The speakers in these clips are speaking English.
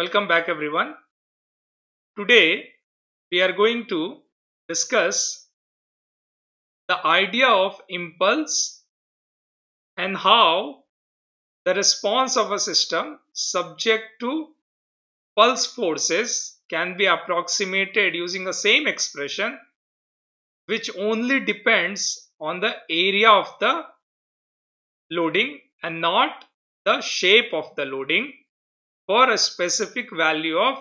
Welcome back everyone. Today we are going to discuss the idea of impulse and how the response of a system subject to pulse forces can be approximated using the same expression which only depends on the area of the loading and not the shape of the loading for a specific value of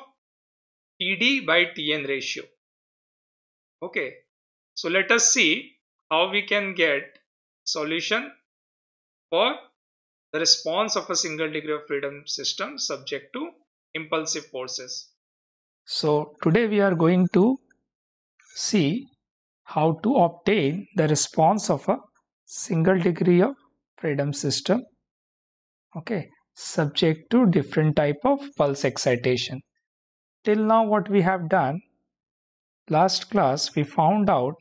TD by TN ratio. Okay, so let us see how we can get solution for the response of a single degree of freedom system subject to impulsive forces. So today we are going to see how to obtain the response of a single degree of freedom system okay subject to different type of pulse excitation. Till now what we have done, last class we found out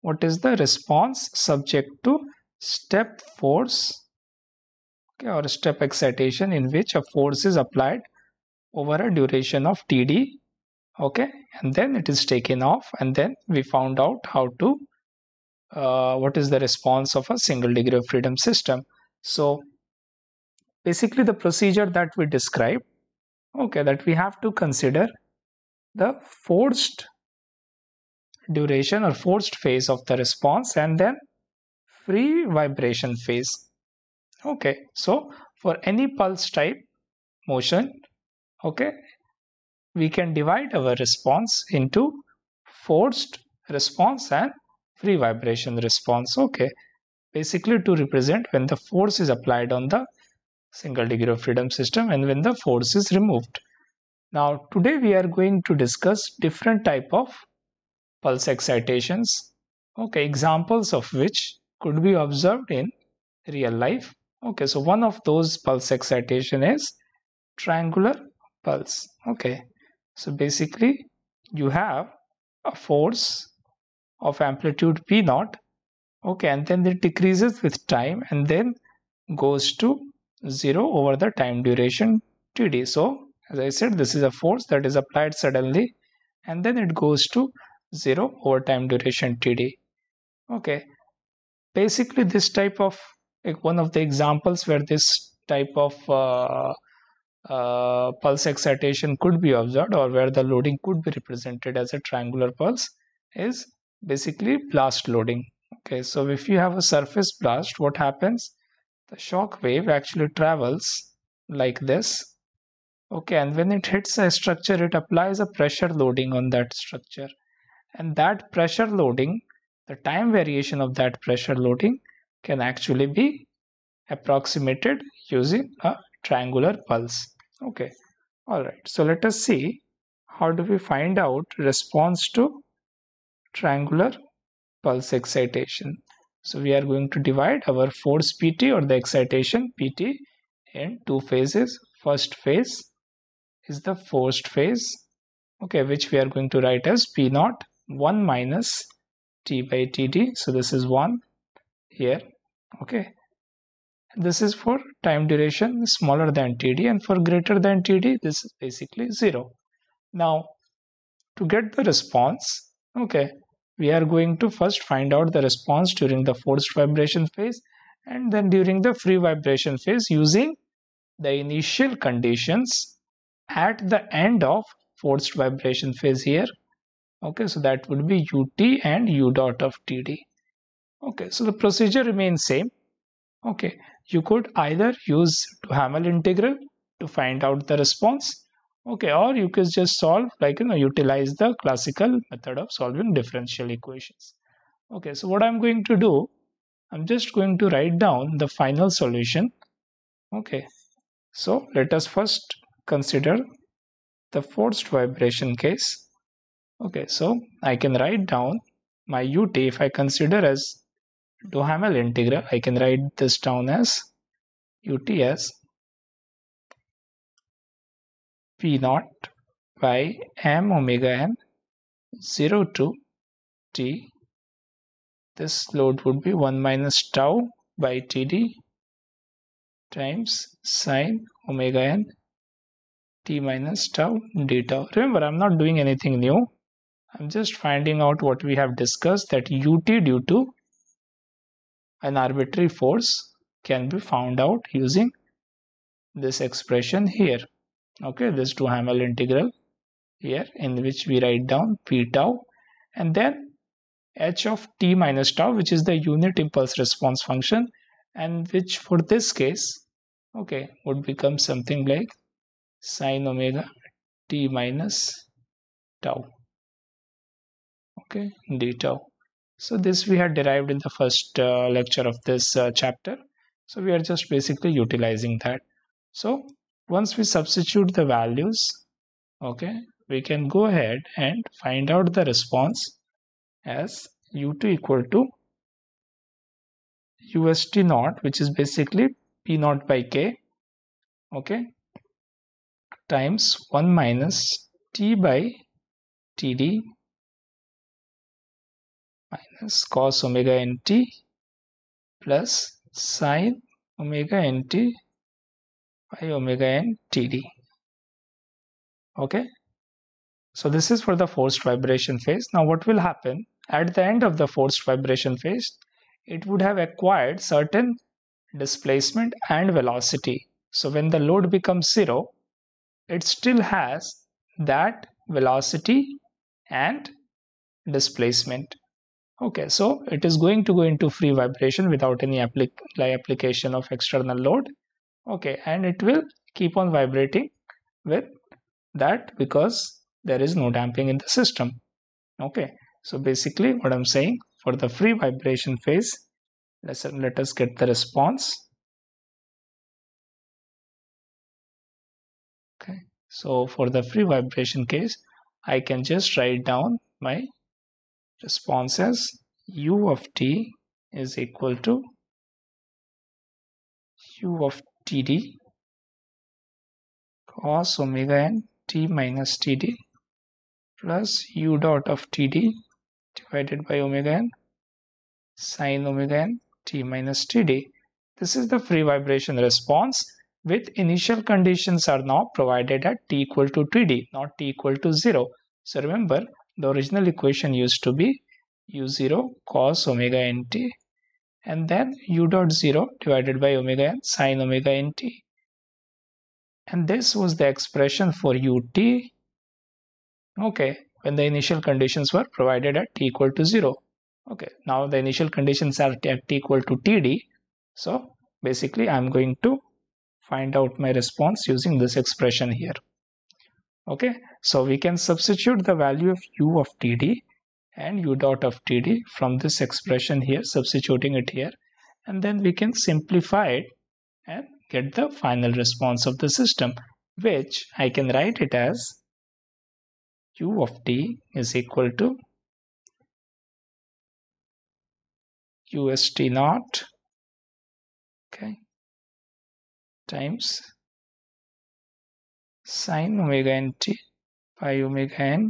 what is the response subject to step force okay, or step excitation in which a force is applied over a duration of td okay and then it is taken off and then we found out how to uh, what is the response of a single degree of freedom system so basically the procedure that we described okay that we have to consider the forced duration or forced phase of the response and then free vibration phase okay so for any pulse type motion okay we can divide our response into forced response and free vibration response okay basically to represent when the force is applied on the single degree of freedom system and when the force is removed. Now today we are going to discuss different type of pulse excitations. Okay, examples of which could be observed in real life. Okay, so one of those pulse excitation is triangular pulse. Okay, so basically you have a force of amplitude P naught. Okay, and then it decreases with time and then goes to 0 over the time duration td. So as I said, this is a force that is applied suddenly and then it goes to 0 over time duration td. Okay, basically this type of like one of the examples where this type of uh, uh, pulse excitation could be observed or where the loading could be represented as a triangular pulse is basically blast loading okay so if you have a surface blast what happens the shock wave actually travels like this okay and when it hits a structure it applies a pressure loading on that structure and that pressure loading the time variation of that pressure loading can actually be approximated using a triangular pulse okay all right so let us see how do we find out response to triangular pulse excitation so we are going to divide our force Pt or the excitation Pt in two phases. First phase is the forced phase, okay, which we are going to write as P naught 1 minus T by Td. So this is 1 here, okay. This is for time duration smaller than Td and for greater than Td, this is basically 0. Now, to get the response, okay, we are going to first find out the response during the forced vibration phase and then during the free vibration phase using the initial conditions at the end of forced vibration phase here okay so that would be ut and u dot of td okay so the procedure remains same okay you could either use to hamel integral to find out the response okay or you can just solve like you know utilize the classical method of solving differential equations okay so what i'm going to do i'm just going to write down the final solution okay so let us first consider the forced vibration case okay so i can write down my ut if i consider as duhamel integral i can write this down as ut as P naught by m omega n 0 to t. This load would be 1 minus tau by td times sine omega n t minus tau d tau. Remember, I'm not doing anything new. I'm just finding out what we have discussed that ut due to an arbitrary force can be found out using this expression here okay this two Hamel integral here in which we write down p tau and then h of t minus tau which is the unit impulse response function and which for this case okay would become something like sine omega t minus tau okay d tau so this we had derived in the first uh, lecture of this uh, chapter so we are just basically utilizing that so once we substitute the values okay we can go ahead and find out the response as u2 equal to UST naught which is basically P naught by K okay times 1 minus T by TD minus cos omega nt plus sine omega nt by omega n td okay so this is for the forced vibration phase now what will happen at the end of the forced vibration phase it would have acquired certain displacement and velocity so when the load becomes zero it still has that velocity and displacement okay so it is going to go into free vibration without any applic application of external load okay and it will keep on vibrating with that because there is no damping in the system okay so basically what i'm saying for the free vibration phase let's let us get the response okay so for the free vibration case i can just write down my response as u of t is equal to u of td cos omega n t minus td plus u dot of td divided by omega n sine omega n t minus td. This is the free vibration response with initial conditions are now provided at t equal to td not t equal to 0. So remember the original equation used to be u0 cos omega n t and then u dot 0 divided by omega n sine omega n t. And this was the expression for ut. Okay, when the initial conditions were provided at t equal to 0. Okay, now the initial conditions are at t equal to td. So basically I'm going to find out my response using this expression here. Okay, so we can substitute the value of u of td and u dot of td from this expression here substituting it here and then we can simplify it and get the final response of the system which I can write it as u of t is equal to ust naught okay times sine omega n t by omega n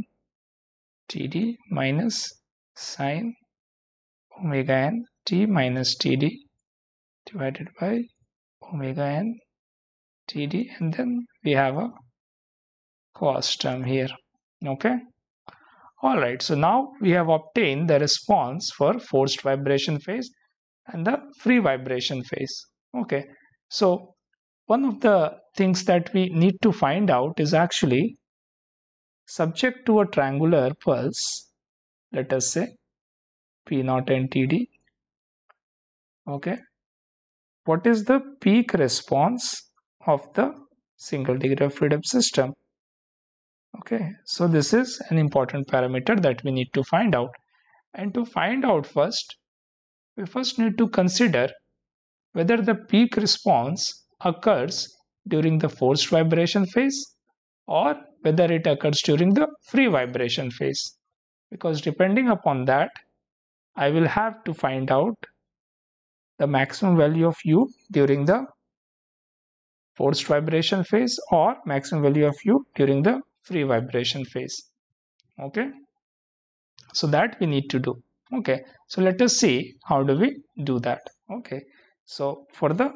td minus sine omega n t minus td divided by omega n td and then we have a cos term here okay all right so now we have obtained the response for forced vibration phase and the free vibration phase okay so one of the things that we need to find out is actually subject to a triangular pulse let us say p naught and td okay what is the peak response of the single degree of freedom system okay so this is an important parameter that we need to find out and to find out first we first need to consider whether the peak response occurs during the forced vibration phase or whether it occurs during the free vibration phase because depending upon that I will have to find out the maximum value of u during the forced vibration phase or maximum value of u during the free vibration phase okay so that we need to do okay so let us see how do we do that okay so for the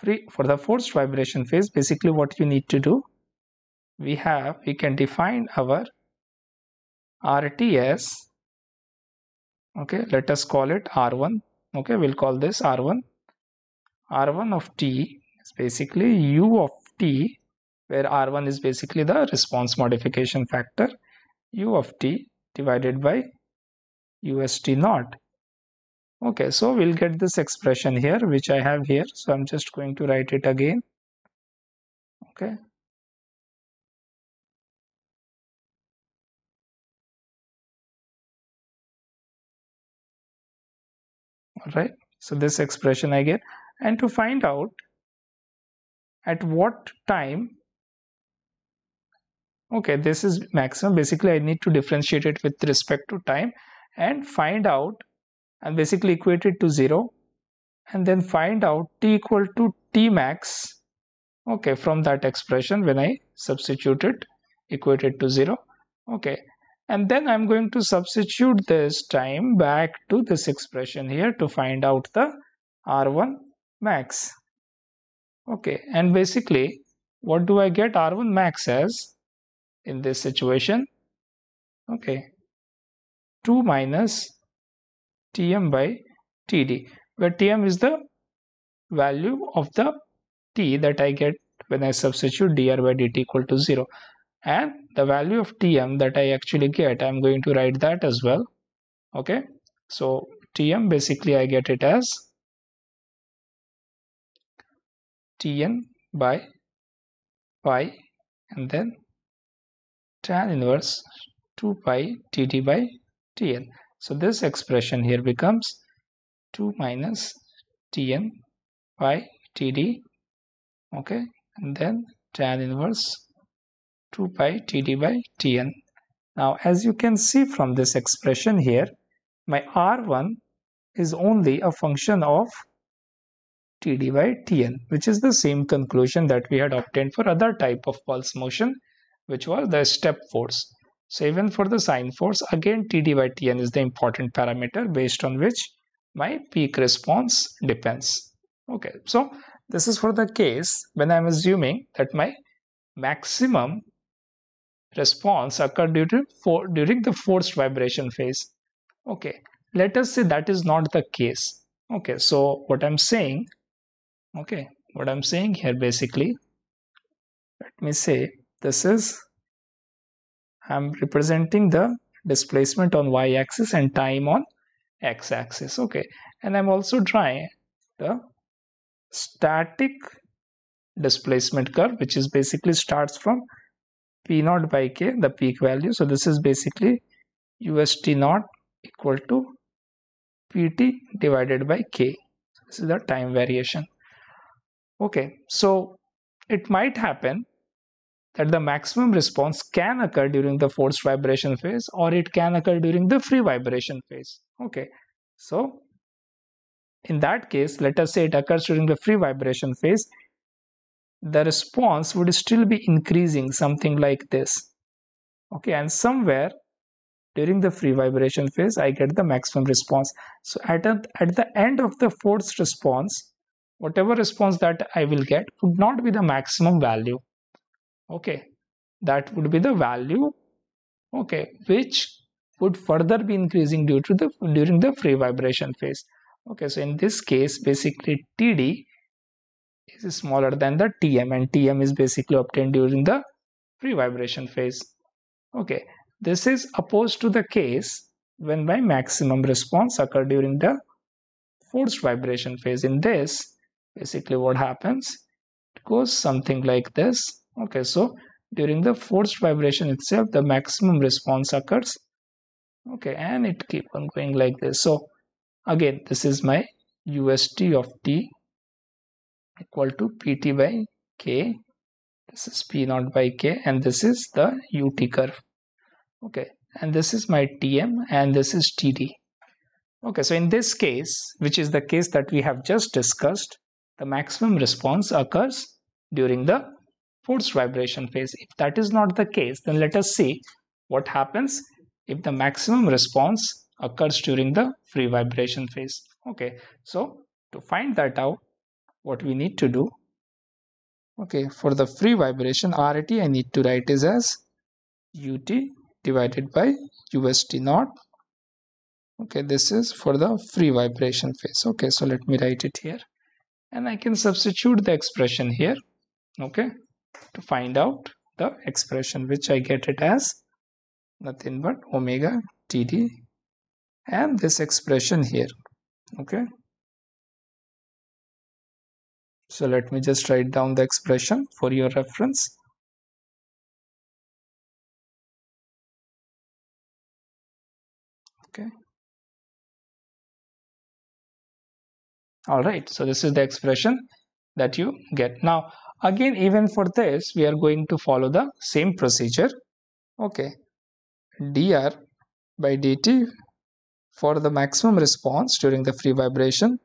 free for the forced vibration phase basically what you need to do we have we can define our RTS okay let us call it R1 okay we'll call this R1 R1 of T is basically U of T where R1 is basically the response modification factor U of T divided by UST naught okay so we'll get this expression here which i have here so i'm just going to write it again okay all right so this expression i get and to find out at what time okay this is maximum basically i need to differentiate it with respect to time and find out and basically equate it to 0 and then find out t equal to t max okay from that expression when I substitute it equate it to 0 okay and then I'm going to substitute this time back to this expression here to find out the R1 max okay and basically what do I get R1 max as in this situation okay 2 minus Tm by Td where Tm is the value of the T that I get when I substitute dr by dt equal to 0 and the value of Tm that I actually get I'm going to write that as well okay so Tm basically I get it as Tn by pi and then tan inverse 2 pi dt by Tn so this expression here becomes 2 minus Tn by Td okay and then tan inverse 2 pi Td by Tn. Now as you can see from this expression here my R1 is only a function of Td by Tn which is the same conclusion that we had obtained for other type of pulse motion which was the step force. So even for the sine force, again Td by Tn is the important parameter based on which my peak response depends. Okay, so this is for the case when I'm assuming that my maximum response occurred due to for, during the forced vibration phase. Okay, let us say that is not the case. Okay, so what I'm saying, okay, what I'm saying here basically, let me say this is I'm representing the displacement on y-axis and time on x-axis okay and I'm also drawing the static displacement curve which is basically starts from p naught by k the peak value so this is basically ust naught equal to pt divided by k this is the time variation okay so it might happen that the maximum response can occur during the forced vibration phase or it can occur during the free vibration phase okay so in that case let us say it occurs during the free vibration phase the response would still be increasing something like this okay and somewhere during the free vibration phase i get the maximum response so at, a, at the end of the forced response whatever response that i will get would not be the maximum value okay that would be the value okay which would further be increasing due to the during the free vibration phase okay so in this case basically td is smaller than the tm and tm is basically obtained during the free vibration phase okay this is opposed to the case when my maximum response occur during the forced vibration phase in this basically what happens it goes something like this okay so during the forced vibration itself the maximum response occurs okay and it keep on going like this so again this is my ust of t equal to pt by k this is p naught by k and this is the ut curve okay and this is my tm and this is td okay so in this case which is the case that we have just discussed the maximum response occurs during the force vibration phase. If that is not the case, then let us see what happens if the maximum response occurs during the free vibration phase. Okay, so to find that out, what we need to do, okay, for the free vibration RT, I need to write is as UT divided by UST naught. Okay, this is for the free vibration phase. Okay, so let me write it here and I can substitute the expression here. Okay, to find out the expression which I get it as nothing but omega td and this expression here okay so let me just write down the expression for your reference okay all right so this is the expression that you get now again even for this we are going to follow the same procedure okay dr by dt for the maximum response during the free vibration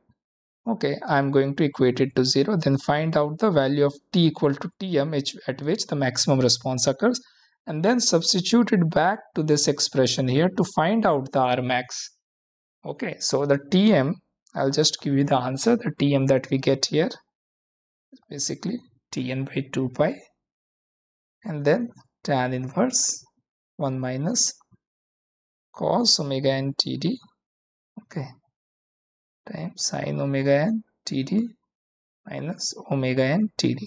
okay i'm going to equate it to zero then find out the value of t equal to tm at which the maximum response occurs and then substitute it back to this expression here to find out the max. okay so the tm i'll just give you the answer the tm that we get here basically tn by 2 pi and then tan inverse 1 minus cos omega n td okay times sine omega n td minus omega n td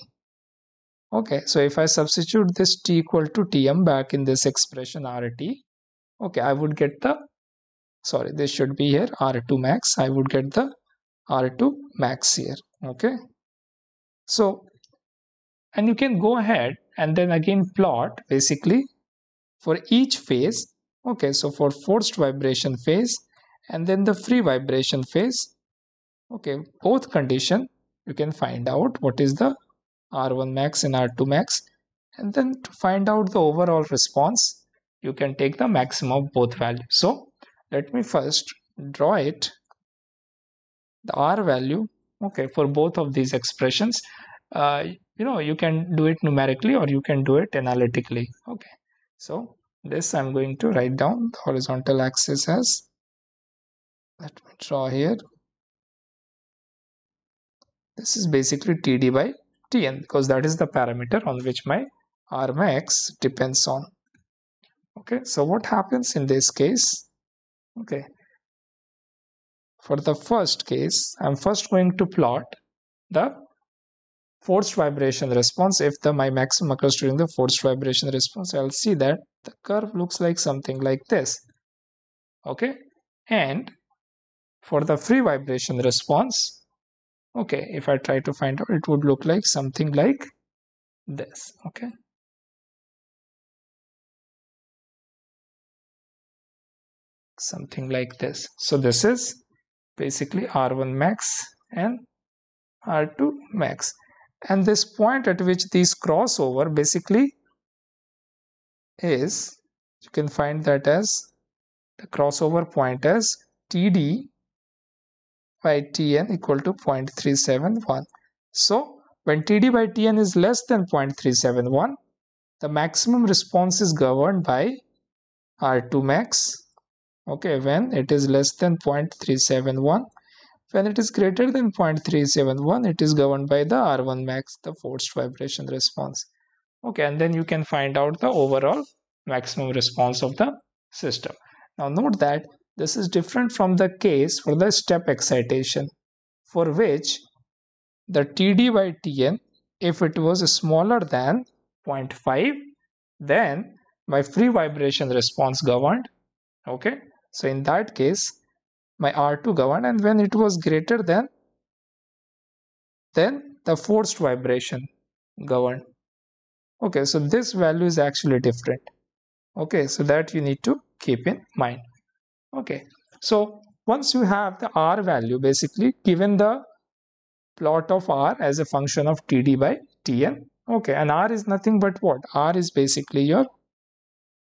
okay so if i substitute this t equal to tm back in this expression rt okay i would get the sorry this should be here r2 max i would get the r2 max here okay so and you can go ahead and then again plot basically for each phase okay so for forced vibration phase and then the free vibration phase okay both condition you can find out what is the r1 max and r2 max and then to find out the overall response you can take the maximum of both values so let me first draw it the r value okay for both of these expressions uh, you know you can do it numerically or you can do it analytically okay so this i'm going to write down the horizontal axis as let me draw here this is basically td by tn because that is the parameter on which my max depends on okay so what happens in this case okay for the first case i'm first going to plot the forced vibration response if the my maximum occurs during the forced vibration response i'll see that the curve looks like something like this okay and for the free vibration response okay if i try to find out it would look like something like this okay something like this so this is basically r1 max and r2 max and this point at which these cross over basically is you can find that as the crossover point as td by tn equal to 0.371 so when td by tn is less than 0.371 the maximum response is governed by r2 max okay when it is less than 0.371 when it is greater than 0.371, it is governed by the R1 max, the forced vibration response. Okay, and then you can find out the overall maximum response of the system. Now note that this is different from the case for the step excitation for which the TD by Tn, if it was smaller than 0.5, then my free vibration response governed. Okay, so in that case, my R2 governed and when it was greater than then the forced vibration governed okay so this value is actually different okay so that you need to keep in mind okay so once you have the r value basically given the plot of r as a function of td by tn okay and r is nothing but what r is basically your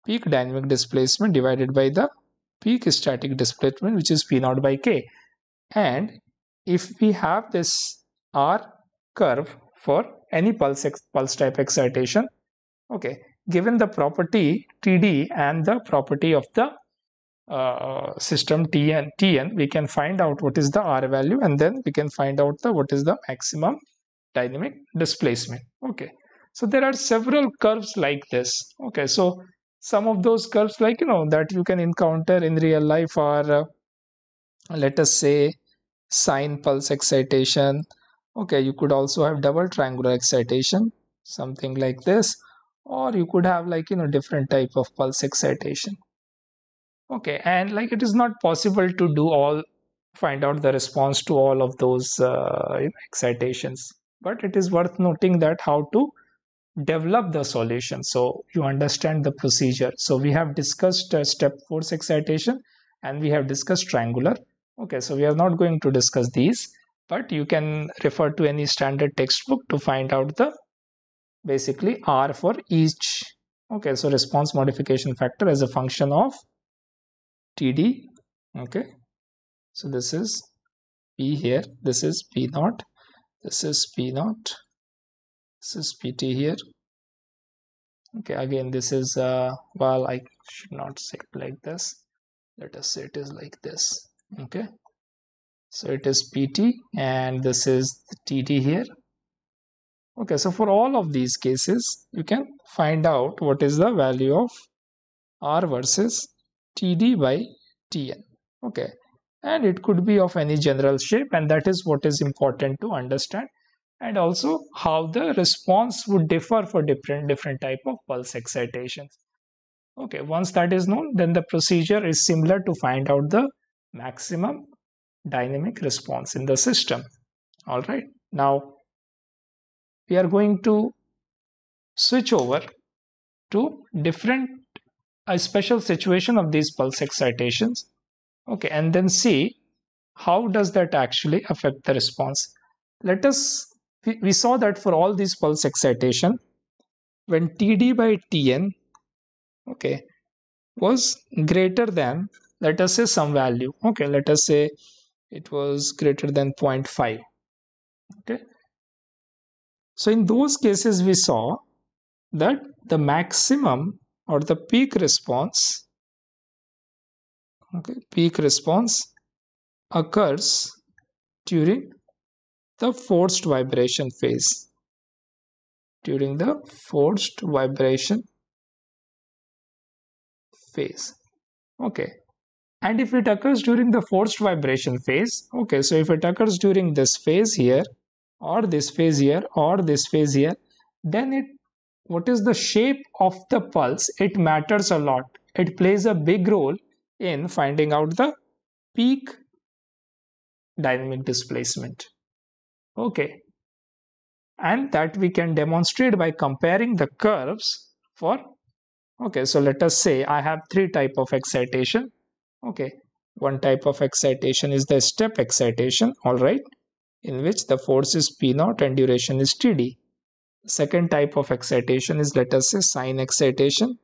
peak dynamic displacement divided by the peak static displacement which is p naught by k and if we have this r curve for any pulse pulse type excitation okay given the property td and the property of the uh, system tn tn we can find out what is the r value and then we can find out the what is the maximum dynamic displacement okay so there are several curves like this okay so some of those curves like you know that you can encounter in real life are uh, let us say sine pulse excitation okay you could also have double triangular excitation something like this or you could have like you know different type of pulse excitation okay and like it is not possible to do all find out the response to all of those uh, excitations but it is worth noting that how to develop the solution so you understand the procedure so we have discussed uh, step force excitation and we have discussed triangular okay so we are not going to discuss these but you can refer to any standard textbook to find out the basically r for each okay so response modification factor as a function of td okay so this is p here this is p naught this is p naught this is pt here okay again this is uh well i should not say it like this let us say it is like this okay so it is pt and this is tt here okay so for all of these cases you can find out what is the value of r versus td by tn okay and it could be of any general shape and that is what is important to understand and also how the response would differ for different different type of pulse excitations okay once that is known then the procedure is similar to find out the maximum dynamic response in the system all right now we are going to switch over to different a special situation of these pulse excitations okay and then see how does that actually affect the response let us we, saw that for all these pulse excitation when td by tn okay was greater than let us say some value okay let us say it was greater than 0.5 okay so in those cases we saw that the maximum or the peak response okay peak response occurs during the forced vibration phase during the forced vibration phase okay and if it occurs during the forced vibration phase okay so if it occurs during this phase here or this phase here or this phase here then it what is the shape of the pulse it matters a lot it plays a big role in finding out the peak dynamic displacement okay and that we can demonstrate by comparing the curves for okay so let us say i have three type of excitation okay one type of excitation is the step excitation all right in which the force is p naught and duration is td second type of excitation is let us say sine excitation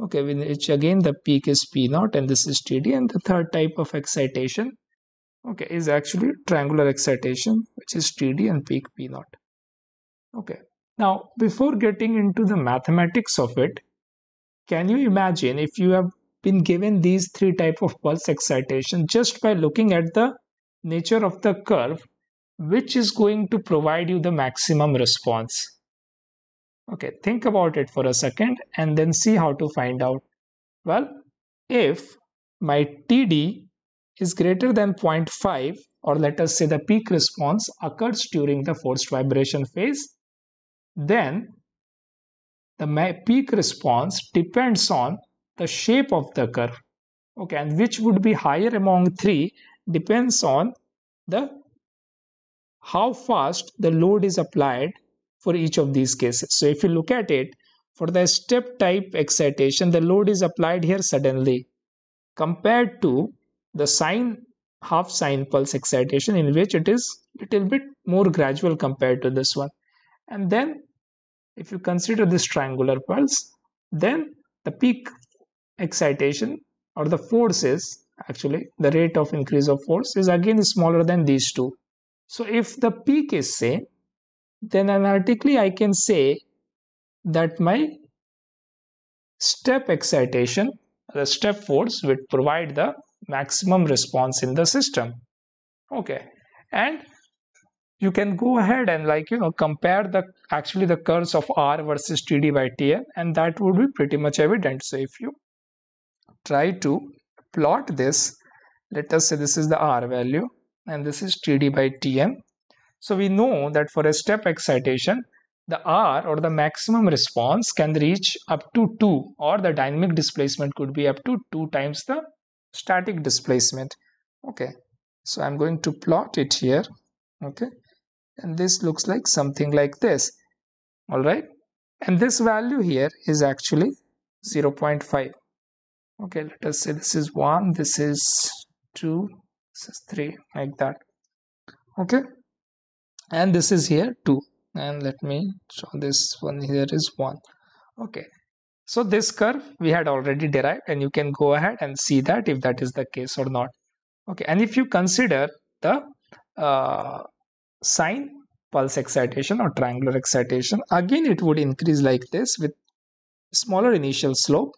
okay in which again the peak is p naught and this is td and the third type of excitation okay is actually triangular excitation which is td and peak p naught okay now before getting into the mathematics of it can you imagine if you have been given these three type of pulse excitation just by looking at the nature of the curve which is going to provide you the maximum response okay think about it for a second and then see how to find out well if my td is greater than 0.5 or let us say the peak response occurs during the forced vibration phase, then the peak response depends on the shape of the curve. Okay, and which would be higher among three depends on the how fast the load is applied for each of these cases. So if you look at it, for the step type excitation, the load is applied here suddenly compared to the sine half sine pulse excitation in which it is little bit more gradual compared to this one and then if you consider this triangular pulse then the peak excitation or the force is actually the rate of increase of force is again smaller than these two so if the peak is same then analytically i can say that my step excitation the step force would provide the maximum response in the system okay and you can go ahead and like you know compare the actually the curves of r versus td by tn and that would be pretty much evident so if you try to plot this let us say this is the r value and this is td by Tm. so we know that for a step excitation the r or the maximum response can reach up to 2 or the dynamic displacement could be up to 2 times the static displacement okay so i'm going to plot it here okay and this looks like something like this all right and this value here is actually 0 0.5 okay let us say this is 1 this is 2 this is 3 like that okay and this is here 2 and let me show this one here is 1 okay so this curve we had already derived and you can go ahead and see that if that is the case or not. Okay, and if you consider the uh, sine pulse excitation or triangular excitation, again it would increase like this with smaller initial slope.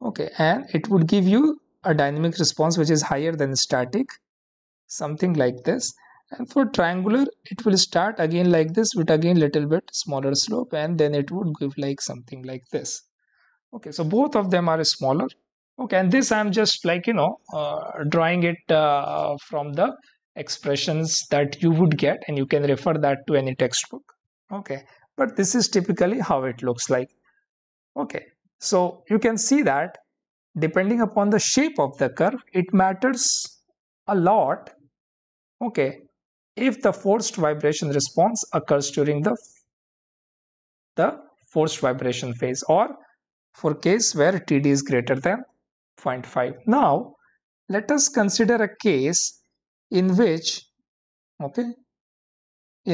Okay, and it would give you a dynamic response which is higher than static, something like this. And for triangular, it will start again like this with again little bit smaller slope and then it would give like something like this okay so both of them are smaller okay and this i'm just like you know uh, drawing it uh, from the expressions that you would get and you can refer that to any textbook okay but this is typically how it looks like okay so you can see that depending upon the shape of the curve it matters a lot okay if the forced vibration response occurs during the the forced vibration phase or for case where td is greater than 0.5. Now let us consider a case in which okay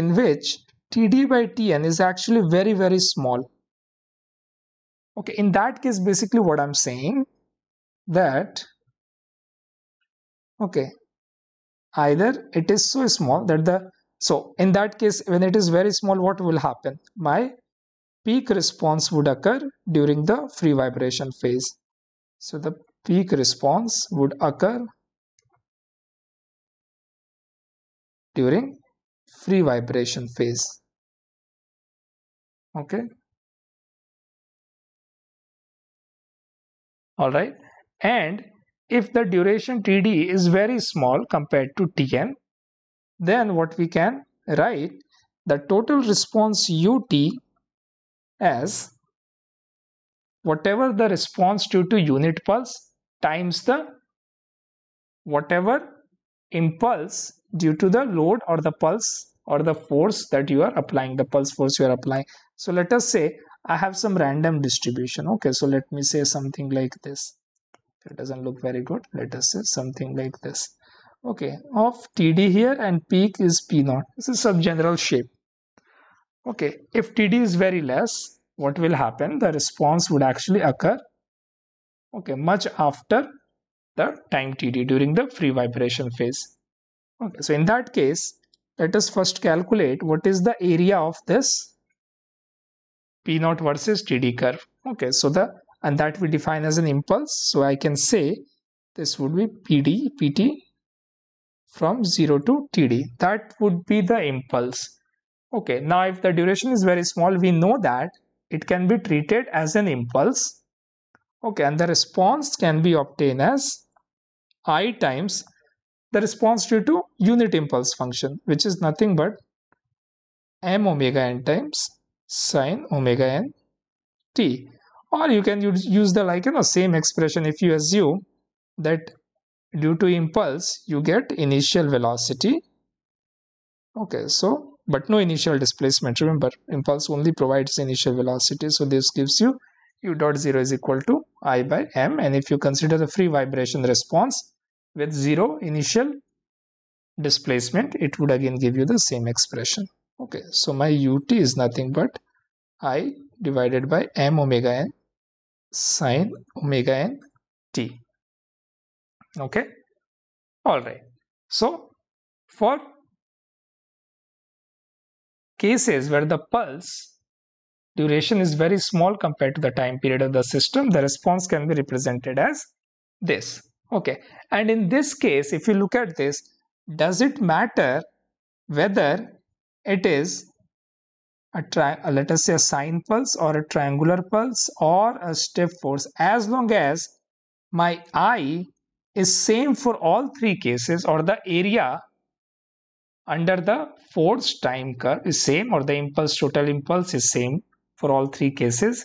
in which td by tn is actually very very small okay in that case basically what i'm saying that okay either it is so small that the so in that case when it is very small what will happen my peak response would occur during the free vibration phase. So the peak response would occur during free vibration phase. Okay. Alright. And if the duration Td is very small compared to Tn, then what we can write the total response ut as whatever the response due to unit pulse times the whatever impulse due to the load or the pulse or the force that you are applying the pulse force you are applying so let us say i have some random distribution okay so let me say something like this it doesn't look very good let us say something like this okay of td here and peak is p naught this is some general shape okay if td is very less what will happen the response would actually occur okay much after the time td during the free vibration phase okay so in that case let us first calculate what is the area of this p naught versus td curve okay so the and that we define as an impulse so i can say this would be pd pt from 0 to td that would be the impulse okay now if the duration is very small we know that it can be treated as an impulse okay and the response can be obtained as i times the response due to unit impulse function which is nothing but m omega n times sine omega n t or you can use the like you know same expression if you assume that due to impulse you get initial velocity okay so but no initial displacement remember impulse only provides initial velocity so this gives you u dot 0 is equal to i by m and if you consider the free vibration response with zero initial displacement it would again give you the same expression okay so my ut is nothing but i divided by m omega n sine omega n t okay all right so for cases where the pulse duration is very small compared to the time period of the system, the response can be represented as this. Okay, and in this case, if you look at this, does it matter whether it is a, tri- let us say a sine pulse or a triangular pulse or a step force as long as my i is same for all three cases or the area under the force time curve is same or the impulse total impulse is same for all three cases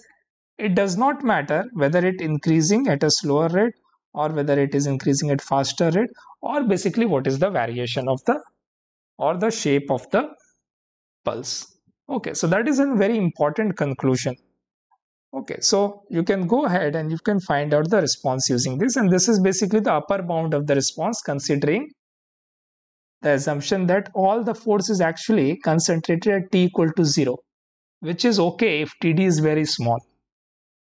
it does not matter whether it increasing at a slower rate or whether it is increasing at faster rate or basically what is the variation of the or the shape of the pulse okay so that is a very important conclusion okay so you can go ahead and you can find out the response using this and this is basically the upper bound of the response considering the assumption that all the force is actually concentrated at t equal to 0 which is okay if td is very small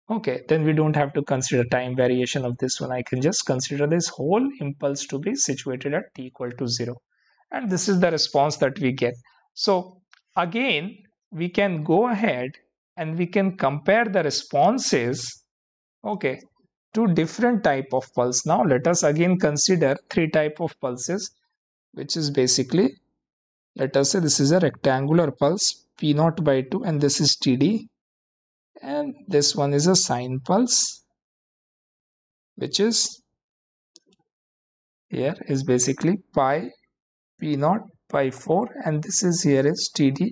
okay then we don't have to consider time variation of this one i can just consider this whole impulse to be situated at t equal to 0 and this is the response that we get so again we can go ahead and we can compare the responses okay to different type of pulse now let us again consider three type of pulses which is basically let us say this is a rectangular pulse p naught by 2 and this is td and this one is a sine pulse which is here is basically pi p naught by 4 and this is here is td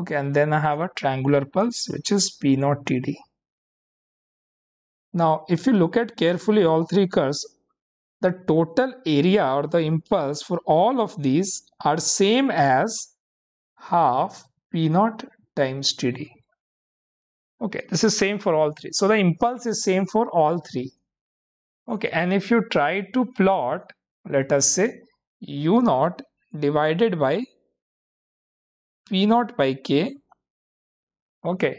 okay and then i have a triangular pulse which is p naught td now if you look at carefully all three curves the total area or the impulse for all of these are same as half p naught times td okay this is same for all three so the impulse is same for all three okay and if you try to plot let us say u naught divided by p naught by k okay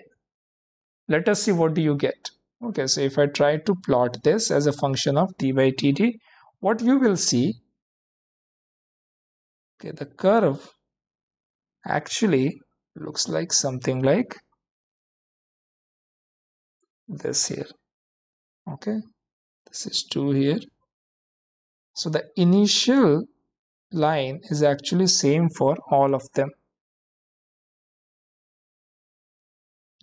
let us see what do you get okay so if i try to plot this as a function of t by td what you will see okay the curve actually looks like something like this here okay this is 2 here so the initial line is actually same for all of them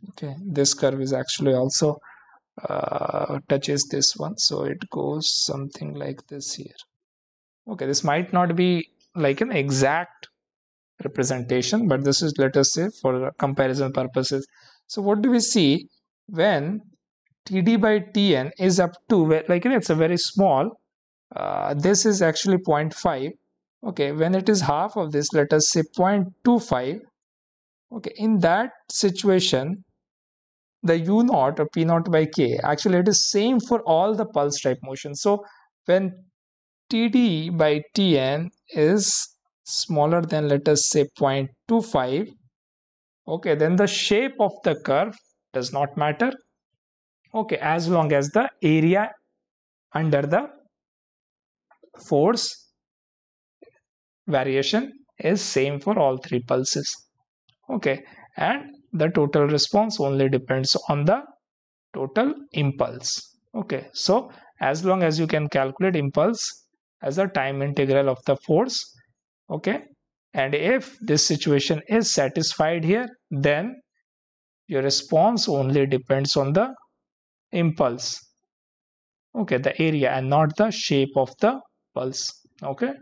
okay this curve is actually also uh, touches this one so it goes something like this here okay this might not be like an exact representation but this is let us say for comparison purposes so what do we see when td by tn is up to like it's a very small uh, this is actually 0.5 okay when it is half of this let us say 0.25 okay in that situation the u naught or p naught by k actually it is same for all the pulse type motion so when td by tn is smaller than let us say 0.25 okay then the shape of the curve does not matter okay as long as the area under the force variation is same for all three pulses okay and the total response only depends on the total impulse okay so as long as you can calculate impulse as a time integral of the force okay and if this situation is satisfied here then your response only depends on the impulse okay the area and not the shape of the pulse okay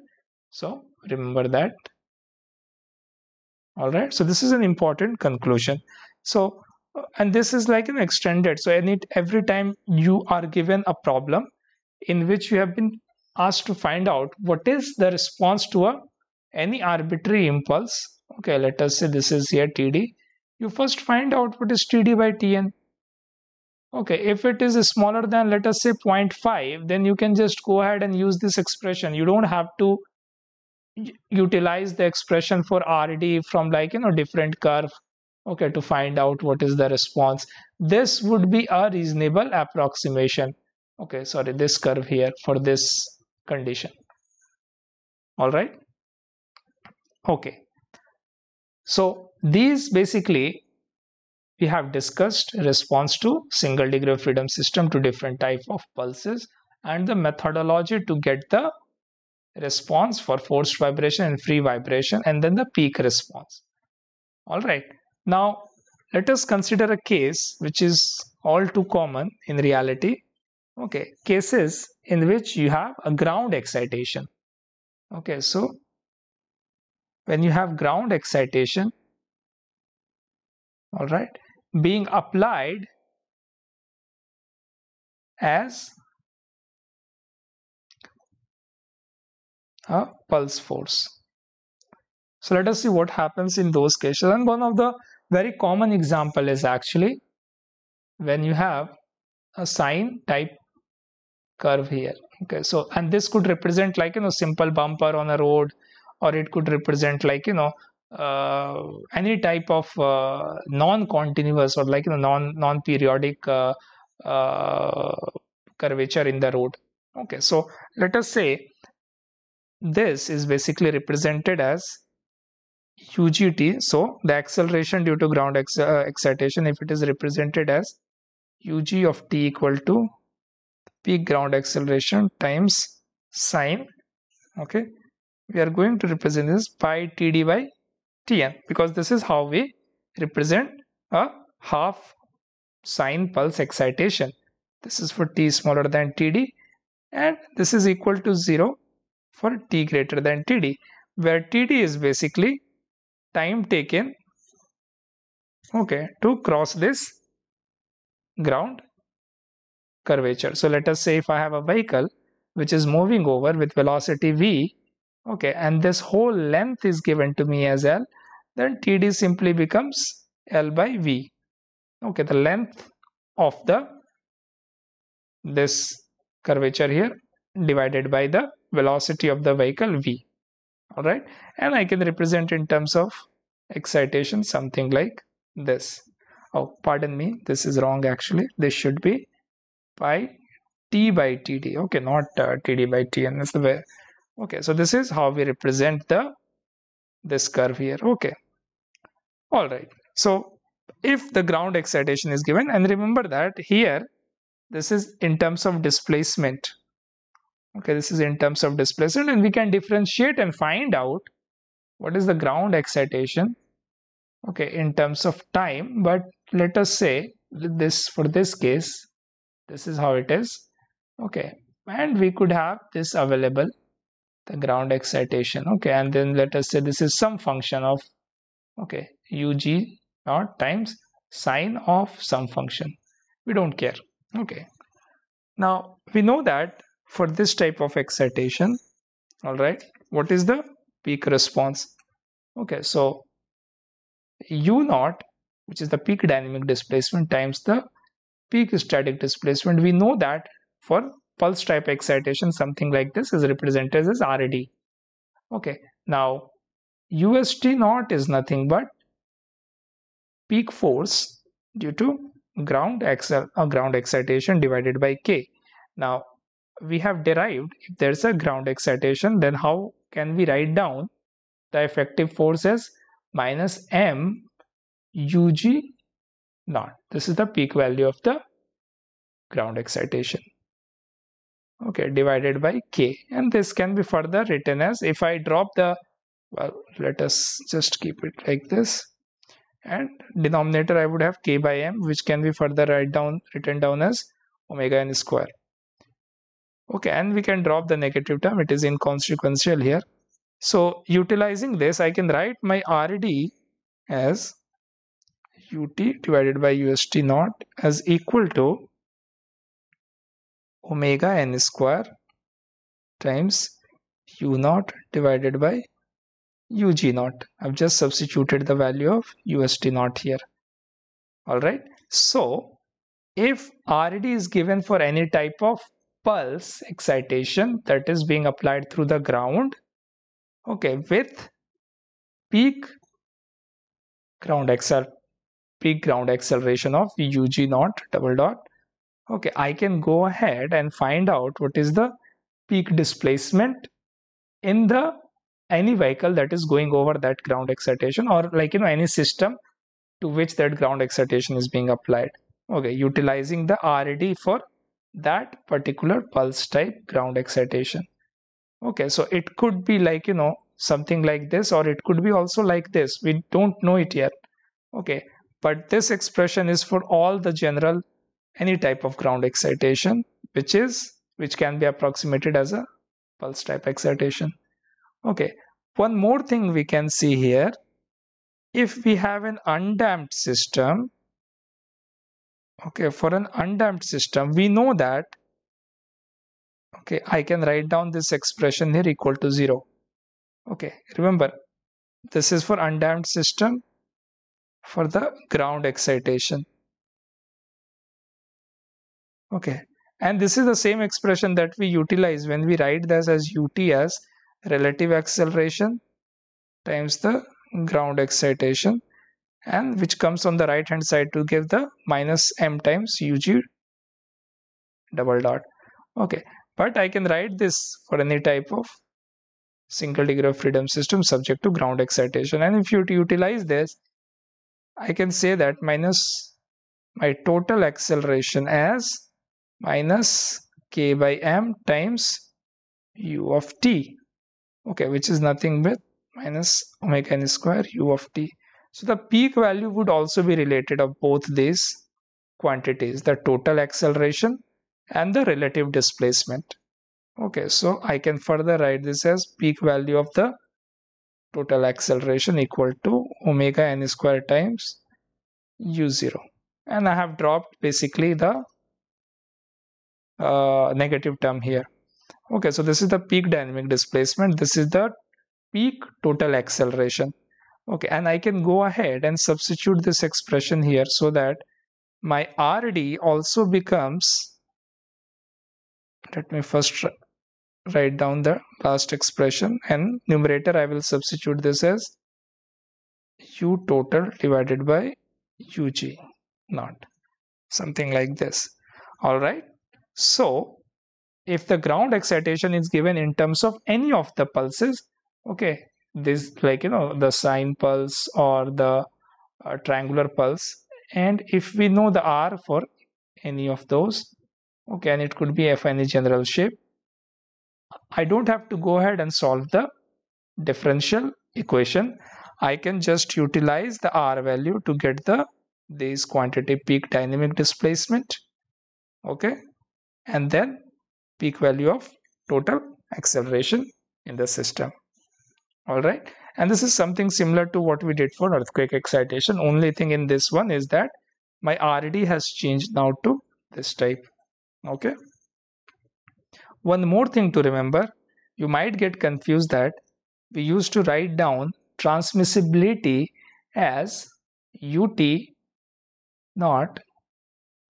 so remember that all right so this is an important conclusion so and this is like an extended so any every time you are given a problem in which you have been asked to find out what is the response to a any arbitrary impulse okay let us say this is here td you first find out what is td by tn okay if it is smaller than let us say 0.5 then you can just go ahead and use this expression you don't have to utilize the expression for RD from like, you know, different curve, okay, to find out what is the response. This would be a reasonable approximation. Okay, sorry, this curve here for this condition. All right. Okay. So these basically we have discussed response to single degree of freedom system to different type of pulses and the methodology to get the response for forced vibration and free vibration and then the peak response all right now let us consider a case which is all too common in reality okay cases in which you have a ground excitation okay so when you have ground excitation all right being applied as A pulse force. So let us see what happens in those cases. And one of the very common example is actually when you have a sine type curve here. Okay, so and this could represent like you know simple bumper on a road, or it could represent like you know uh, any type of uh, non-continuous or like you know non non-periodic uh, uh curvature in the road. Okay, so let us say this is basically represented as ugt so the acceleration due to ground uh, excitation if it is represented as ug of t equal to peak ground acceleration times sine okay we are going to represent this pi td by tn because this is how we represent a half sine pulse excitation this is for t smaller than td and this is equal to 0 for t greater than td where td is basically time taken okay to cross this ground curvature so let us say if i have a vehicle which is moving over with velocity v okay and this whole length is given to me as l then td simply becomes l by v okay the length of the this curvature here divided by the velocity of the vehicle v all right and i can represent in terms of excitation something like this oh pardon me this is wrong actually this should be pi t by td okay not uh, td by tn is the way okay so this is how we represent the this curve here okay all right so if the ground excitation is given and remember that here this is in terms of displacement okay this is in terms of displacement and we can differentiate and find out what is the ground excitation okay in terms of time but let us say this for this case this is how it is okay and we could have this available the ground excitation okay and then let us say this is some function of okay ug not times sine of some function we don't care okay now we know that for this type of excitation all right what is the peak response okay so u naught which is the peak dynamic displacement times the peak static displacement we know that for pulse type excitation something like this is represented as R D. okay now ust naught is nothing but peak force due to ground excel uh, ground excitation divided by k now we have derived if there's a ground excitation then how can we write down the effective force as minus m ug naught this is the peak value of the ground excitation okay divided by k and this can be further written as if i drop the well let us just keep it like this and denominator i would have k by m which can be further write down written down as omega n square okay and we can drop the negative term it is inconsequential here so utilizing this i can write my rd as ut divided by ust naught as equal to omega n square times u naught divided by ug naught i've just substituted the value of ust naught here all right so if rd is given for any type of pulse excitation that is being applied through the ground okay with peak ground accel peak ground acceleration of ug naught double dot okay i can go ahead and find out what is the peak displacement in the any vehicle that is going over that ground excitation or like you know any system to which that ground excitation is being applied okay utilizing the rd for that particular pulse type ground excitation okay so it could be like you know something like this or it could be also like this we don't know it yet okay but this expression is for all the general any type of ground excitation which is which can be approximated as a pulse type excitation okay one more thing we can see here if we have an undamped system okay for an undamped system we know that okay i can write down this expression here equal to 0 okay remember this is for undamped system for the ground excitation okay and this is the same expression that we utilize when we write this as ut as relative acceleration times the ground excitation and which comes on the right hand side to give the minus m times ug double dot okay but i can write this for any type of single degree of freedom system subject to ground excitation and if you utilize this i can say that minus my total acceleration as minus k by m times u of t okay which is nothing but minus omega n square u of t so the peak value would also be related of both these quantities, the total acceleration and the relative displacement. Okay, so I can further write this as peak value of the total acceleration equal to omega n square times u0. And I have dropped basically the uh, negative term here. Okay, so this is the peak dynamic displacement. This is the peak total acceleration okay and i can go ahead and substitute this expression here so that my rd also becomes let me first write down the last expression and numerator i will substitute this as u total divided by ug not something like this all right so if the ground excitation is given in terms of any of the pulses okay this like you know the sine pulse or the uh, triangular pulse and if we know the r for any of those okay and it could be f any general shape i don't have to go ahead and solve the differential equation i can just utilize the r value to get the this quantity peak dynamic displacement okay and then peak value of total acceleration in the system all right and this is something similar to what we did for earthquake excitation only thing in this one is that my RD has changed now to this type okay one more thing to remember you might get confused that we used to write down transmissibility as ut not.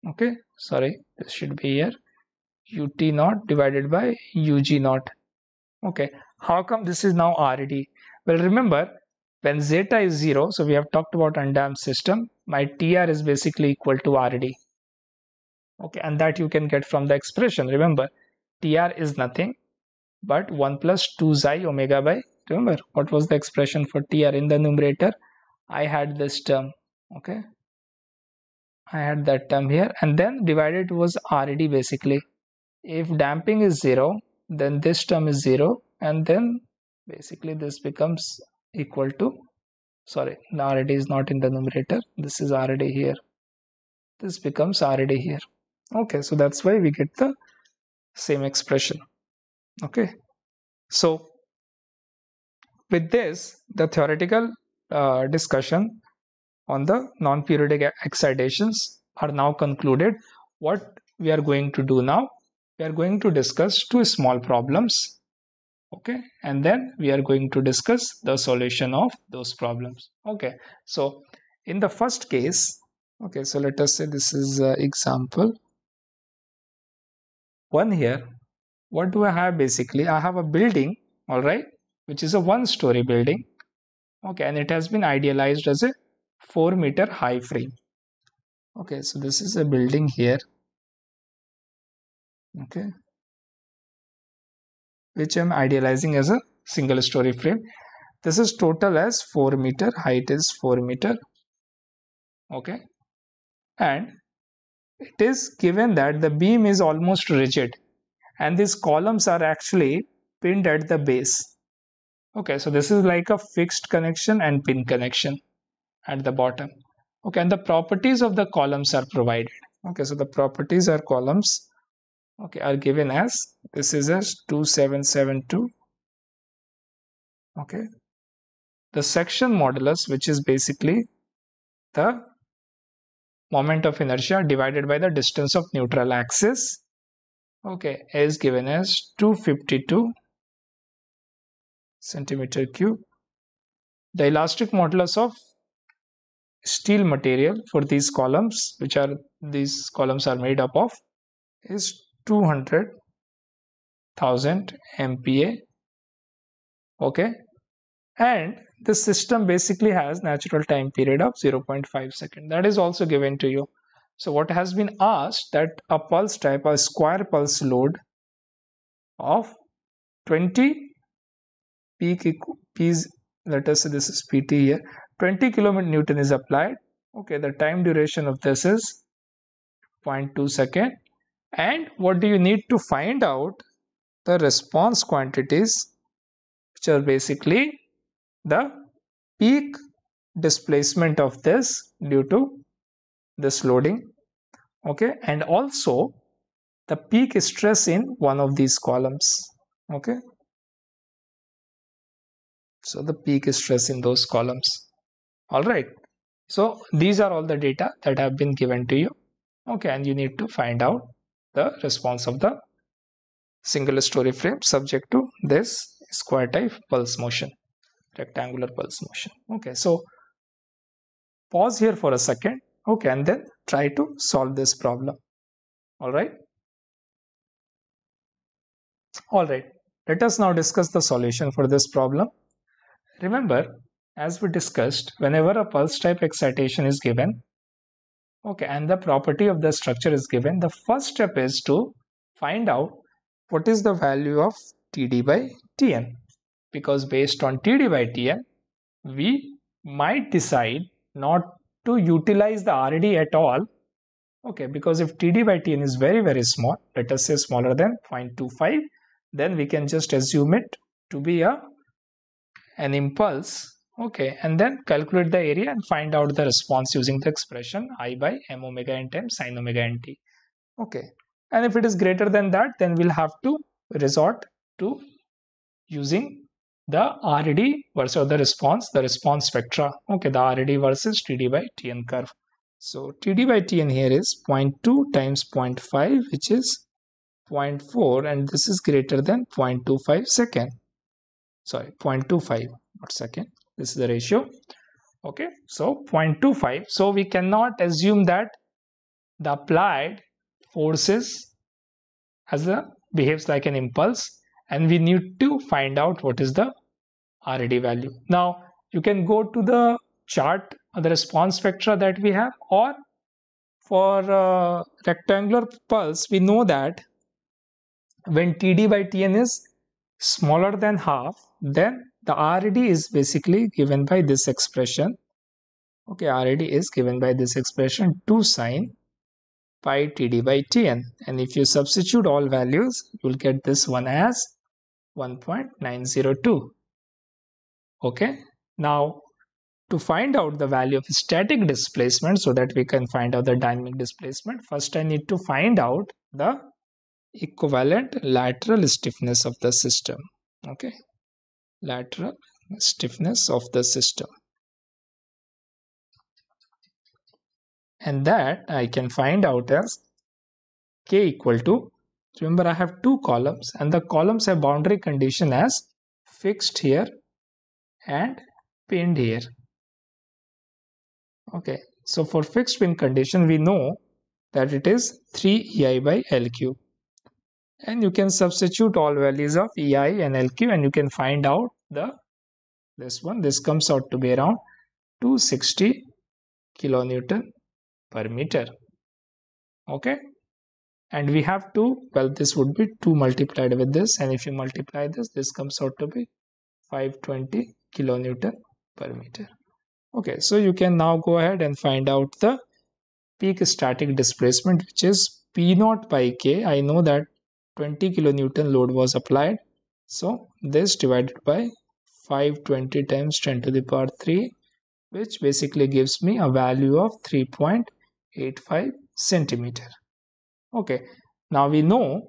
okay sorry this should be here ut naught divided by ug naught okay how come this is now red well remember when zeta is 0 so we have talked about undamped system my tr is basically equal to red okay and that you can get from the expression remember tr is nothing but 1 plus 2 xi omega by remember what was the expression for tr in the numerator i had this term okay i had that term here and then divided was red basically if damping is 0 then this term is 0 and then basically this becomes equal to sorry R A D is not in the numerator this is R A D here this becomes R A D here okay so that's why we get the same expression okay so with this the theoretical uh, discussion on the non-periodic excitations are now concluded what we are going to do now we are going to discuss two small problems okay and then we are going to discuss the solution of those problems okay so in the first case okay so let us say this is example one here what do i have basically i have a building all right which is a one story building okay and it has been idealized as a four meter high frame okay so this is a building here okay which i'm idealizing as a single story frame this is total as 4 meter height is 4 meter okay and it is given that the beam is almost rigid and these columns are actually pinned at the base okay so this is like a fixed connection and pin connection at the bottom okay and the properties of the columns are provided okay so the properties are columns okay are given as this is as 2772 okay the section modulus which is basically the moment of inertia divided by the distance of neutral axis okay is given as 252 centimeter cube the elastic modulus of steel material for these columns which are these columns are made up of is 200,000 MPa. Okay, and the system basically has natural time period of 0.5 second that is also given to you so what has been asked that a pulse type a square pulse load of 20 peak p's let us say this is pt here 20 kilometer newton is applied okay the time duration of this is 0.2 second and what do you need to find out the response quantities which are basically the peak displacement of this due to this loading okay and also the peak stress in one of these columns okay so the peak stress in those columns all right so these are all the data that have been given to you okay and you need to find out the response of the single story frame subject to this square type pulse motion rectangular pulse motion okay so pause here for a second okay and then try to solve this problem all right all right let us now discuss the solution for this problem remember as we discussed whenever a pulse type excitation is given okay and the property of the structure is given the first step is to find out what is the value of td by tn because based on td by tn we might decide not to utilize the rd at all okay because if td by tn is very very small let us say smaller than 0.25 then we can just assume it to be a an impulse Okay, and then calculate the area and find out the response using the expression I by m omega n times sine omega n t. Okay, and if it is greater than that, then we'll have to resort to using the RD versus the response, the response spectra. Okay, the RD versus TD by TN curve. So TD by TN here is 0.2 times 0.5, which is 0.4, and this is greater than 0.25 second. Sorry, 0.25, not second this is the ratio okay so 0.25 so we cannot assume that the applied forces as a behaves like an impulse and we need to find out what is the RAD value now you can go to the chart uh, the response spectra that we have or for uh, rectangular pulse we know that when td by tn is smaller than half then the RD is basically given by this expression okay RD is given by this expression 2 sine pi td by tn and if you substitute all values you'll get this one as 1.902 okay now to find out the value of static displacement so that we can find out the dynamic displacement first i need to find out the equivalent lateral stiffness of the system okay lateral stiffness of the system and that I can find out as k equal to remember I have two columns and the columns have boundary condition as fixed here and pinned here okay so for fixed pin condition we know that it is 3 ei by l cube and you can substitute all values of EI and LQ and you can find out the this one this comes out to be around 260 kilonewton per meter okay and we have to well this would be 2 multiplied with this and if you multiply this this comes out to be 520 kilonewton per meter okay so you can now go ahead and find out the peak static displacement which is p naught by k i know that 20 kilonewton load was applied so this divided by 520 times 10 to the power 3 which basically gives me a value of 3.85 centimeter okay now we know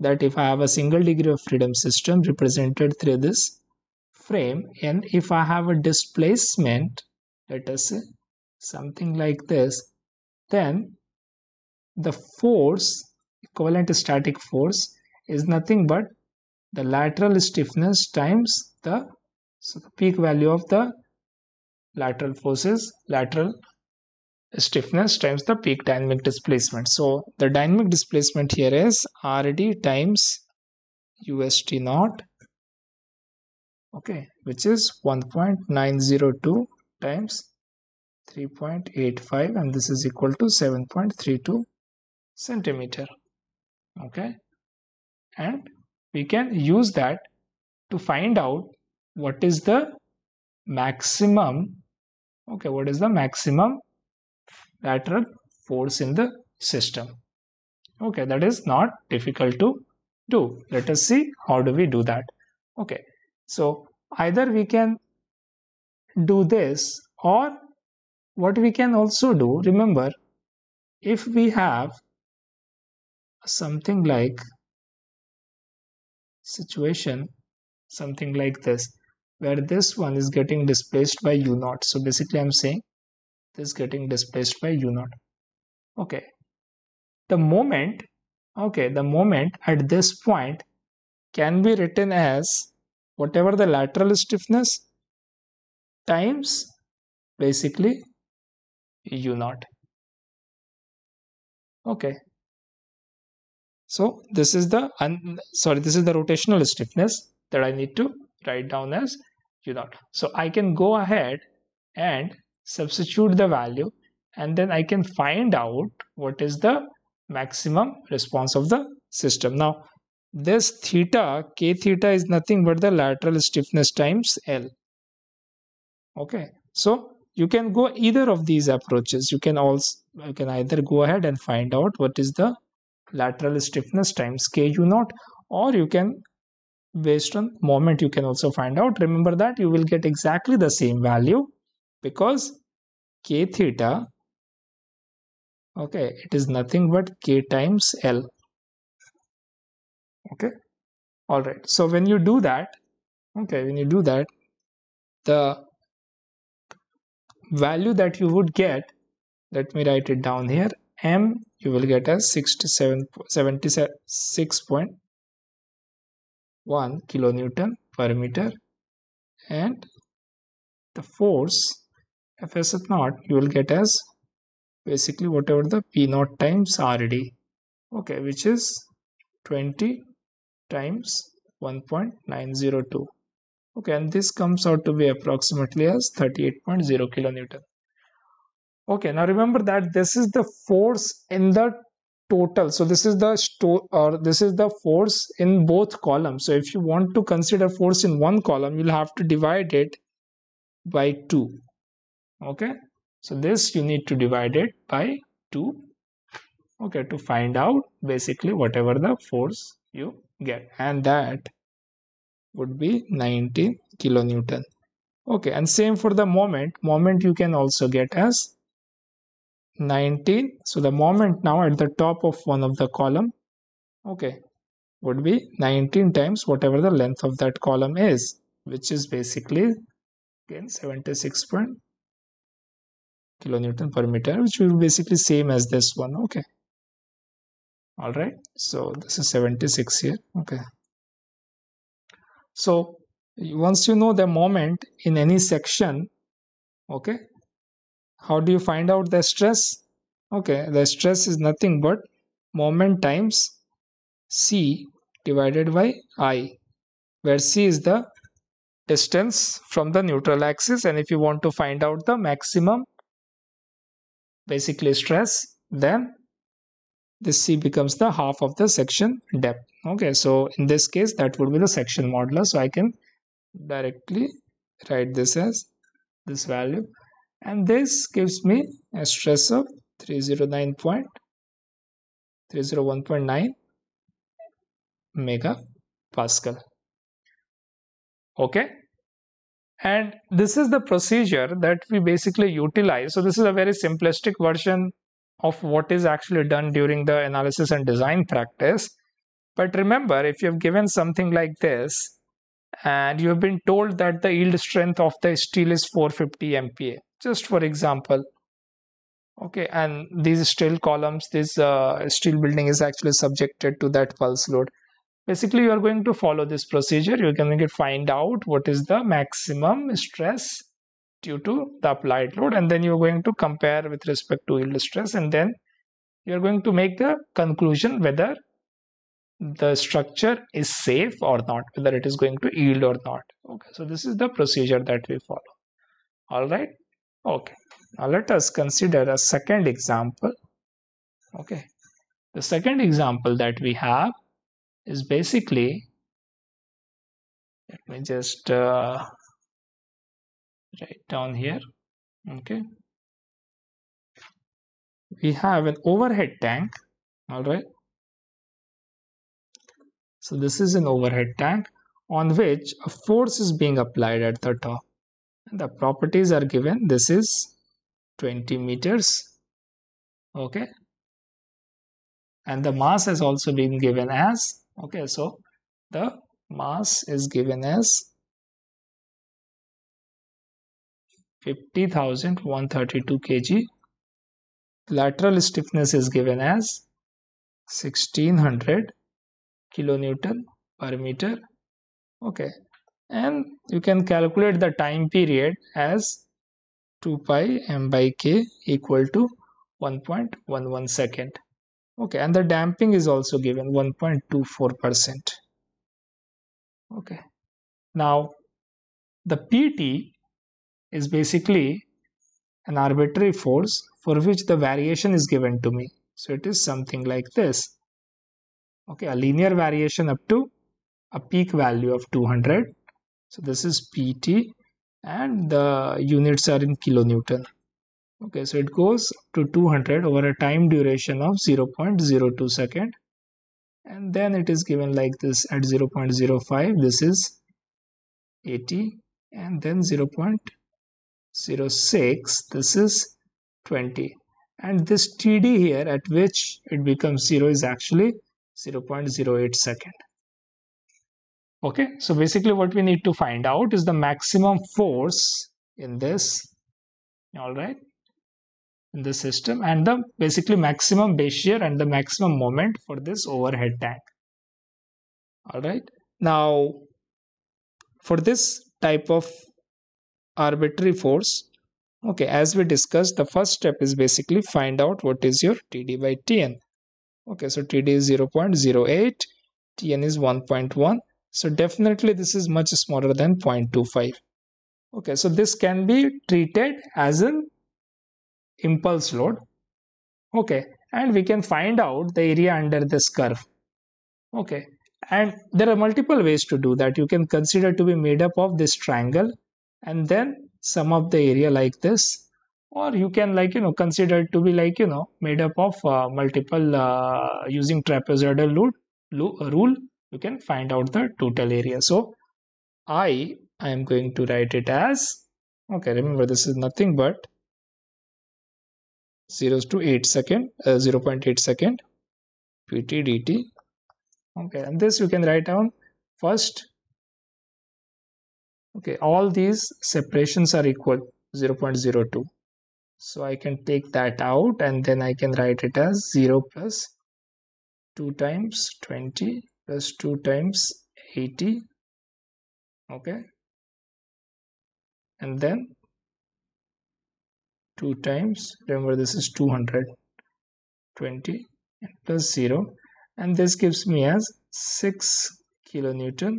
that if I have a single degree of freedom system represented through this frame and if I have a displacement let us say something like this then the force equivalent static force is nothing but the lateral stiffness times the, so the peak value of the lateral forces lateral stiffness times the peak dynamic displacement. So the dynamic displacement here is RD times UST naught okay which is 1.902 times 3.85 and this is equal to 7.32 centimeter okay and we can use that to find out what is the maximum okay what is the maximum lateral force in the system okay that is not difficult to do let us see how do we do that okay so either we can do this or what we can also do remember if we have something like situation something like this where this one is getting displaced by u naught so basically i'm saying this getting displaced by u naught okay the moment okay the moment at this point can be written as whatever the lateral stiffness times basically u naught okay so this is the un, sorry this is the rotational stiffness that i need to write down as u naught so i can go ahead and substitute the value and then i can find out what is the maximum response of the system now this theta k theta is nothing but the lateral stiffness times l okay so you can go either of these approaches you can also you can either go ahead and find out what is the lateral stiffness times ku naught or you can based on moment you can also find out remember that you will get exactly the same value because k theta okay it is nothing but k times l okay all right so when you do that okay when you do that the value that you would get let me write it down here m you will get as 67 76.1 kilonewton per meter and the force fs naught you will get as basically whatever the p naught times rd okay which is 20 times 1.902 okay and this comes out to be approximately as 38.0 kilonewton okay now remember that this is the force in the total so this is the store, or this is the force in both columns so if you want to consider force in one column you'll have to divide it by 2 okay so this you need to divide it by 2 okay to find out basically whatever the force you get and that would be 90 kilonewton okay and same for the moment moment you can also get as 19 so the moment now at the top of one of the column okay would be 19 times whatever the length of that column is which is basically again 76.0 kilonewton per meter which will basically same as this one okay all right so this is 76 here okay so once you know the moment in any section okay how do you find out the stress okay the stress is nothing but moment times c divided by i where c is the distance from the neutral axis and if you want to find out the maximum basically stress then this c becomes the half of the section depth okay so in this case that would be the section modulus so i can directly write this as this value and this gives me a stress of 309.301.9 megapascal okay and this is the procedure that we basically utilize so this is a very simplistic version of what is actually done during the analysis and design practice but remember if you have given something like this and you have been told that the yield strength of the steel is 450 MPa just for example okay and these steel columns this uh, steel building is actually subjected to that pulse load basically you are going to follow this procedure you're going to find out what is the maximum stress due to the applied load and then you're going to compare with respect to yield stress and then you're going to make the conclusion whether the structure is safe or not whether it is going to yield or not okay so this is the procedure that we follow all right okay now let us consider a second example okay the second example that we have is basically let me just uh, write down here okay we have an overhead tank all right so this is an overhead tank on which a force is being applied at the top the properties are given this is 20 meters okay and the mass has also been given as okay so the mass is given as 50,132 kg lateral stiffness is given as 1600 kilonewton per meter okay and you can calculate the time period as 2 pi m by k equal to 1.11 second okay and the damping is also given 1.24 percent okay now the pt is basically an arbitrary force for which the variation is given to me so it is something like this okay a linear variation up to a peak value of 200 so this is pt and the units are in kilonewton okay so it goes to 200 over a time duration of 0.02 second and then it is given like this at 0.05 this is 80 and then 0.06 this is 20 and this td here at which it becomes 0 is actually 0.08 second okay so basically what we need to find out is the maximum force in this all right in the system and the basically maximum base shear and the maximum moment for this overhead tank all right now for this type of arbitrary force okay as we discussed the first step is basically find out what is your td by tn okay so td is 0 0.08 tn is 1.1 so definitely this is much smaller than 0.25 okay so this can be treated as an impulse load okay and we can find out the area under this curve okay and there are multiple ways to do that you can consider to be made up of this triangle and then sum up the area like this or you can like you know consider to be like you know made up of uh, multiple uh, using trapezoidal rule you can find out the total area so i i am going to write it as okay remember this is nothing but 0 to 8 second uh, 0 0.8 second pt dt okay and this you can write down first okay all these separations are equal 0 0.02 so i can take that out and then i can write it as 0 plus 2 times 20 plus 2 times 80 okay and then 2 times remember this is 220 plus 0 and this gives me as 6 kilonewton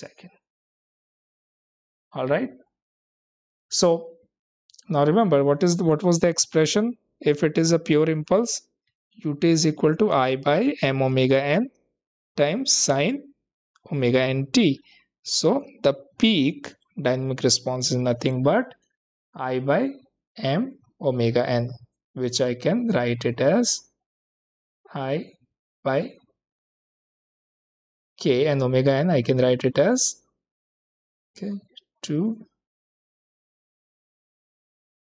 second all right so now remember what is the, what was the expression if it is a pure impulse ut is equal to i by m omega n times sine omega and t. So the peak dynamic response is nothing but I by m omega n which I can write it as I by k and omega n I can write it as okay, 2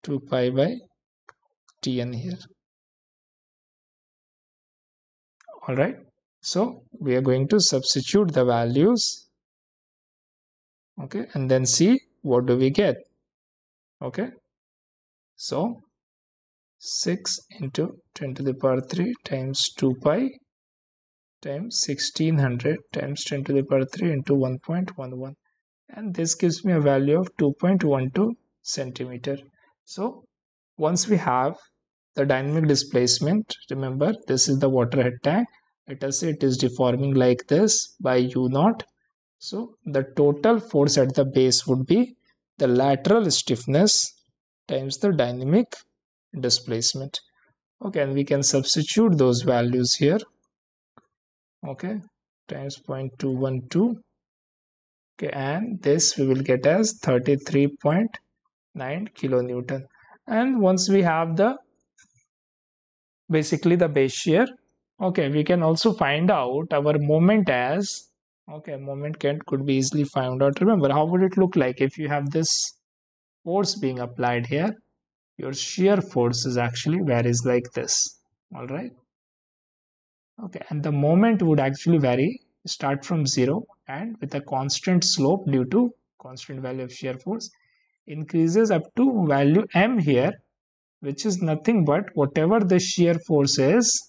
2 pi by tn here alright so we are going to substitute the values okay and then see what do we get okay so 6 into 10 to the power 3 times 2 pi times 1600 times 10 to the power 3 into 1.11 and this gives me a value of 2.12 centimeter so once we have the dynamic displacement remember this is the water head tank let us say it is deforming like this by u naught so the total force at the base would be the lateral stiffness times the dynamic displacement okay and we can substitute those values here okay times 0.212 okay and this we will get as 33.9 kilonewton and once we have the basically the base shear okay we can also find out our moment as okay moment can could be easily found out remember how would it look like if you have this force being applied here your shear force is actually varies like this all right okay and the moment would actually vary start from zero and with a constant slope due to constant value of shear force increases up to value m here which is nothing but whatever the shear force is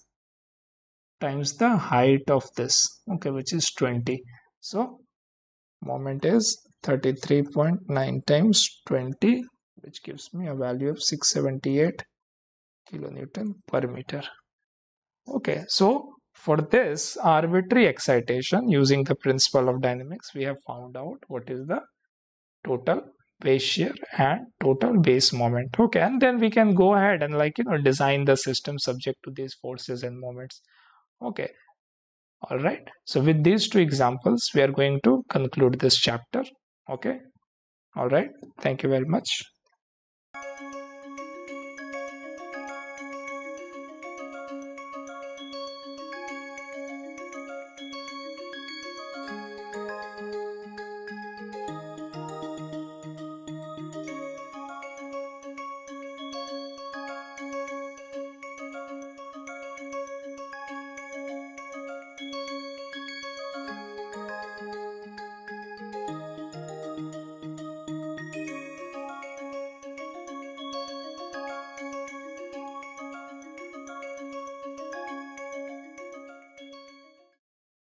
times the height of this okay which is 20 so moment is 33.9 times 20 which gives me a value of 678 kilonewton per meter okay so for this arbitrary excitation using the principle of dynamics we have found out what is the total base shear and total base moment okay and then we can go ahead and like you know design the system subject to these forces and moments okay all right so with these two examples we are going to conclude this chapter okay all right thank you very much